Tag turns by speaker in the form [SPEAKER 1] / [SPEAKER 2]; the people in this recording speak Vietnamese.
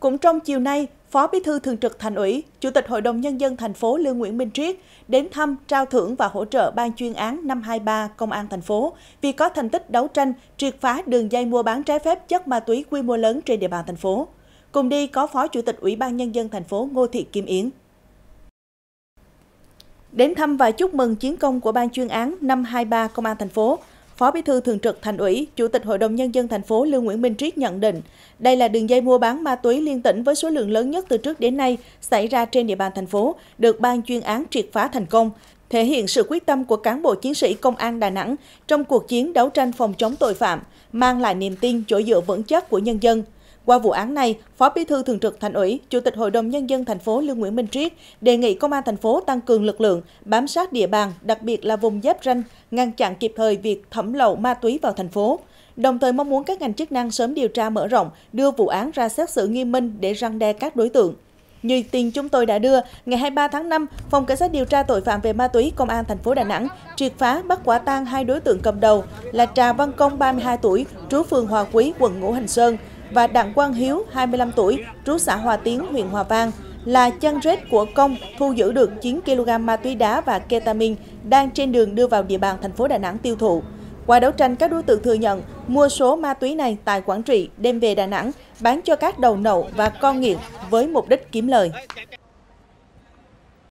[SPEAKER 1] Cũng trong chiều nay, Phó Bí thư Thường trực Thành ủy, Chủ tịch Hội đồng Nhân dân thành phố Lương Nguyễn Minh Triết đến thăm, trao thưởng và hỗ trợ Ban chuyên án 523 Công an thành phố vì có thành tích đấu tranh triệt phá đường dây mua bán trái phép chất ma túy quy mô lớn trên địa bàn thành phố. Cùng đi có Phó Chủ tịch Ủy ban Nhân dân thành phố Ngô Thị Kim Yến. Đến thăm và chúc mừng chiến công của Ban chuyên án 523 Công an thành phố, Phó Bí thư Thường trực Thành ủy, Chủ tịch Hội đồng nhân dân thành phố Lương Nguyễn Minh Triết nhận định, đây là đường dây mua bán ma túy liên tỉnh với số lượng lớn nhất từ trước đến nay xảy ra trên địa bàn thành phố, được ban chuyên án triệt phá thành công, thể hiện sự quyết tâm của cán bộ chiến sĩ công an Đà Nẵng trong cuộc chiến đấu tranh phòng chống tội phạm, mang lại niềm tin chỗ dựa vững chắc của nhân dân. Qua vụ án này, Phó Bí thư Thường trực Thành ủy, Chủ tịch Hội đồng nhân dân thành phố Lương Nguyễn Minh Triết đề nghị công an thành phố tăng cường lực lượng, bám sát địa bàn, đặc biệt là vùng giáp ranh, ngăn chặn kịp thời việc thẩm lậu ma túy vào thành phố. Đồng thời mong muốn các ngành chức năng sớm điều tra mở rộng, đưa vụ án ra xét xử nghiêm minh để răng đe các đối tượng. Như tin chúng tôi đã đưa, ngày 23 tháng 5, Phòng Cảnh sát điều tra tội phạm về ma túy Công an thành phố Đà Nẵng triệt phá bắt quả tang hai đối tượng cầm đầu là Trà Văn Công 32 tuổi, trú phường Hòa Quý, quận Ngũ Hành Sơn và Đặng Quang Hiếu, 25 tuổi, trú xã Hòa Tiến, huyện Hòa Vang, là chân rết của Công thu giữ được 9 kg ma túy đá và ketamin đang trên đường đưa vào địa bàn thành phố Đà Nẵng tiêu thụ. Qua đấu tranh, các đối tượng thừa nhận mua số ma túy này tại Quảng Trị đem về Đà Nẵng, bán cho các đầu nậu và con nghiện với mục đích kiếm lời.